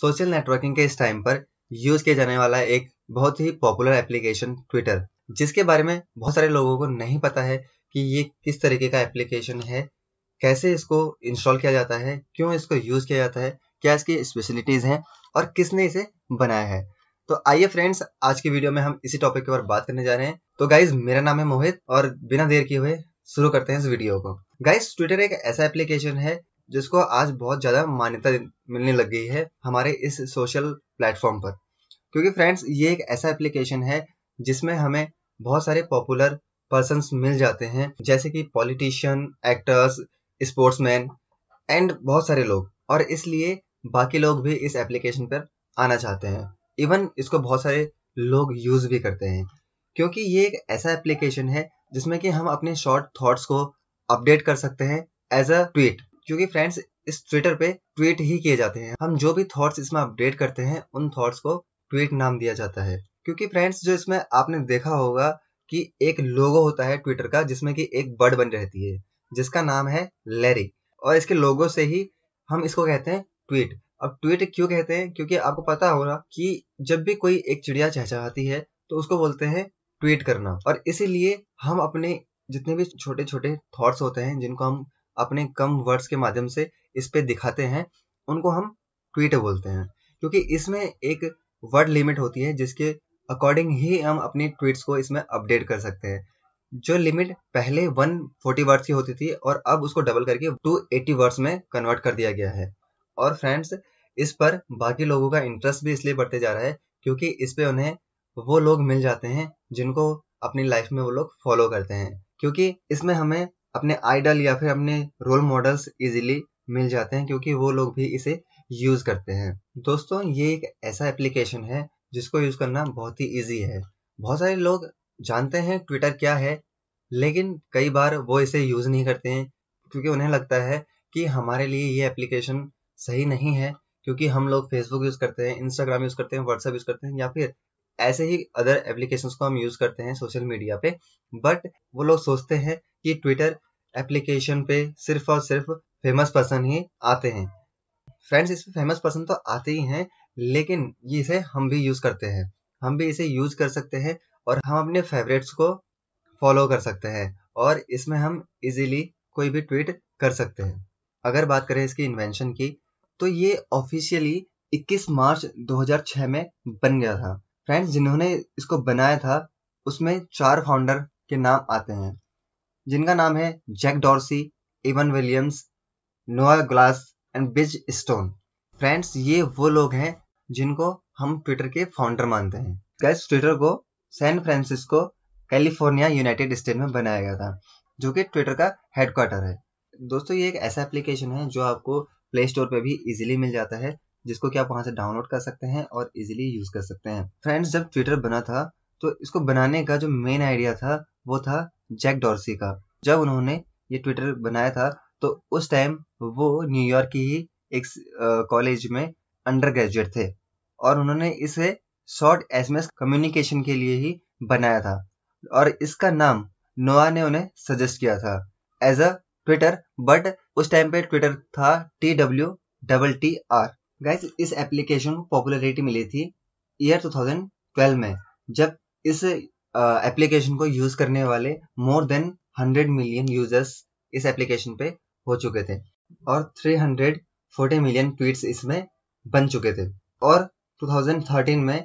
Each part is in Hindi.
सोशल नेटवर्किंग के इस टाइम पर यूज किया जाने वाला एक बहुत ही पॉपुलर एप्लीकेशन ट्विटर जिसके बारे में बहुत सारे लोगों को नहीं पता है कि ये किस तरीके का एप्लीकेशन है कैसे इसको इंस्टॉल किया जाता है क्यों इसको यूज किया जाता है क्या इसकी स्पेशलिटीज हैं और किसने इसे बनाया है तो आइए फ्रेंड्स आज की वीडियो में हम इसी टॉपिक के ऊपर बात करने जा रहे हैं तो गाइज मेरा नाम है मोहित और बिना देर किए हुए शुरू करते हैं इस वीडियो को गाइज ट्विटर एक ऐसा एप्लीकेशन है जिसको आज बहुत ज़्यादा मान्यता मिलने लग गई है हमारे इस सोशल प्लेटफॉर्म पर क्योंकि फ्रेंड्स ये एक ऐसा एप्लीकेशन है जिसमें हमें बहुत सारे पॉपुलर पर्सन मिल जाते हैं जैसे कि पॉलिटिशियन एक्टर्स स्पोर्ट्समैन एंड बहुत सारे लोग और इसलिए बाकी लोग भी इस एप्लीकेशन पर आना चाहते हैं इवन इसको बहुत सारे लोग यूज़ भी करते हैं क्योंकि ये एक ऐसा एप्लीकेशन है जिसमें कि हम अपने शॉर्ट थॉट्स को अपडेट कर सकते हैं एज अ ट्वीट क्योंकि फ्रेंड्स इस ट्विटर पे ट्वीट ही किए जाते हैं हम जो भी थॉट्स इसमें अपडेट करते हैं उन थॉट्स को ट्वीट नाम दिया जाता है क्योंकि फ्रेंड्स जो इसमें आपने देखा होगा कि एक लोगो होता है ट्विटर का जिसमें कि एक बर्ड बन रहती है जिसका नाम है लेरी और इसके लोगो से ही हम इसको कहते हैं ट्वीट अब ट्वीट क्यों कहते हैं क्योंकि आपको पता होगा कि जब भी कोई एक चिड़िया चहचहाती है तो उसको बोलते हैं ट्वीट करना और इसीलिए हम अपने जितने भी छोटे छोटे थॉट्स होते हैं जिनको हम अपने कम वर्ड्स के माध्यम से इस पे दिखाते हैं उनको हम ट्वीट बोलते हैं क्योंकि इसमें एक वर्ड लिमिट होती है जिसके अकॉर्डिंग ही हम अपनी ट्वीट्स को इसमें अपडेट कर सकते हैं जो लिमिट पहले 140 वर्ड्स की होती थी और अब उसको डबल करके 280 वर्ड्स में कन्वर्ट कर दिया गया है और फ्रेंड्स इस पर बाकी लोगों का इंटरेस्ट भी इसलिए बढ़ते जा रहा है क्योंकि इस पे उन्हें वो लोग मिल जाते हैं जिनको अपनी लाइफ में वो लोग फॉलो करते हैं क्योंकि इसमें हमें अपने आइडल या फिर अपने रोल मॉडल्स इजीली मिल जाते हैं क्योंकि वो लोग भी इसे यूज़ करते हैं दोस्तों ये एक ऐसा एप्लीकेशन है जिसको यूज़ करना बहुत ही ईजी है बहुत सारे लोग जानते हैं ट्विटर क्या है लेकिन कई बार वो इसे यूज़ नहीं करते हैं क्योंकि उन्हें लगता है कि हमारे लिए ये एप्लीकेशन सही नहीं है क्योंकि हम लोग फेसबुक यूज़ करते हैं इंस्टाग्राम यूज़ करते हैं व्हाट्सएप यूज़ करते हैं या फिर ऐसे ही अदर एप्लीकेशन को हम यूज़ करते हैं सोशल मीडिया पे बट वो लोग सोचते हैं कि ट्विटर एप्लीकेशन पे सिर्फ और सिर्फ फेमस पर्सन ही आते हैं फ्रेंड्स इस फेमस पर्सन तो आते ही हैं लेकिन इसे हम भी यूज़ करते हैं हम भी इसे यूज़ कर सकते हैं और हम अपने फेवरेट्स को फॉलो कर सकते हैं और इसमें हम इजीली कोई भी ट्वीट कर सकते हैं अगर बात करें इसकी इन्वेंशन की तो ये ऑफिशियली 21 मार्च 2006 में बन गया था फ्रेंड्स जिन्होंने इसको बनाया था उसमें चार फाउंडर के नाम आते हैं जिनका नाम है Jack Dorsey Evan Williams Noah Glass and Biz Stone friends ये वो लोग हैं जिनको हम ट्विटर के फाउंडर मानते हैं गैस ट्विटर को San Francisco California United State में बनाया गया था जो कि ट्विटर का हेडक्वार्टर है दोस्तों ये एक ऐसा एप्लीकेशन है जो आपको प्ले स्टोर पर भी इजीली मिल जाता है जिसको कि आप वहां से डाउनलोड कर सकते हैं और इजीली यूज़ कर सकते हैं फ्रेंड्स जब ट्विटर बना था तो इसको बनाने का जो मेन आइडिया था वो था जैक डॉर्सी का जब उन्होंने ये ट्विटर बनाया था तो उस टाइम वो न्यूयॉर्क की ही एक कॉलेज में अंडर ग्रेजुएट थे और उन्होंने इसे शॉर्ट एस कम्युनिकेशन के लिए ही बनाया था और इसका नाम नोआ ने उन्हें सजेस्ट किया था एज अ ट्विटर बट उस टाइम पे ट्विटर था T W double T R guys इस एप्लीकेशन को पॉपुलरिटी मिली थी ईयर 2012 में जब इस एप्लीकेशन को यूज करने वाले मोर देन 100 मिलियन यूजर्स इस एप्लीकेशन पे हो चुके थे और 340 मिलियन ट्वीट्स इसमें बन चुके थे और 2013 में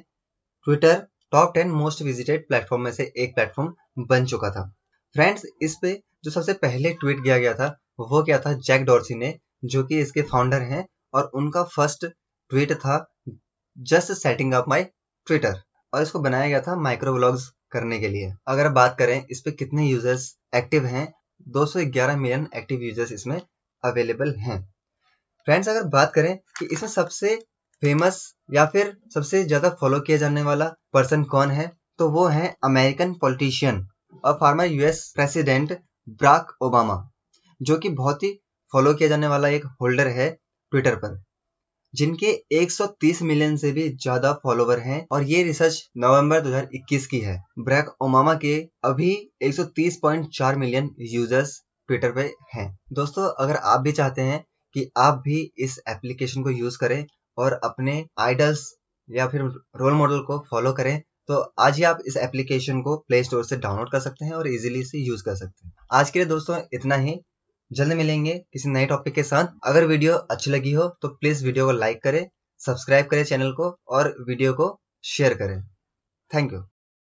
Twitter top 10 most visited platform में से एक प्लेटफॉर्म बन चुका था फ्रेंड्स इस पे जो सबसे पहले ट्वीट किया गया था वो क्या था जैक डॉर्सी ने जो कि इसके फाउंडर हैं और उनका फर्स्ट ट्वीट था just setting up my Twitter और इसको बनाया गया था माइक्रो ब्लॉग्स करने के लिए अगर बात करें इस पर कितने यूजर्स एक्टिव हैं 211 मिलियन एक्टिव यूजर्स इसमें अवेलेबल हैं फ्रेंड्स अगर बात करें कि इसमें सबसे फेमस या फिर सबसे ज्यादा फॉलो किया जाने वाला पर्सन कौन है तो वो है अमेरिकन पॉलिटिशियन और former US president Barack Obama जो कि बहुत ही फॉलो किया जाने वाला एक होल्डर है ट्विटर पर जिनके 130 मिलियन से भी ज्यादा फॉलोवर हैं और ये रिसर्च नवंबर 2021 की है ब्रैक ओमामा के अभी 130.4 मिलियन यूजर्स ट्विटर पे हैं दोस्तों अगर आप भी चाहते हैं कि आप भी इस एप्लीकेशन को यूज करें और अपने आइडल्स या फिर रोल मॉडल को फॉलो करें तो आज ही आप इस एप्लीकेशन को प्ले स्टोर से डाउनलोड कर सकते हैं और इजीली इसे यूज कर सकते हैं आज के लिए दोस्तों इतना ही जल्द मिलेंगे किसी नए टॉपिक के साथ अगर वीडियो अच्छी लगी हो तो प्लीज वीडियो को लाइक करें सब्सक्राइब करें चैनल को और वीडियो को शेयर करें थैंक यू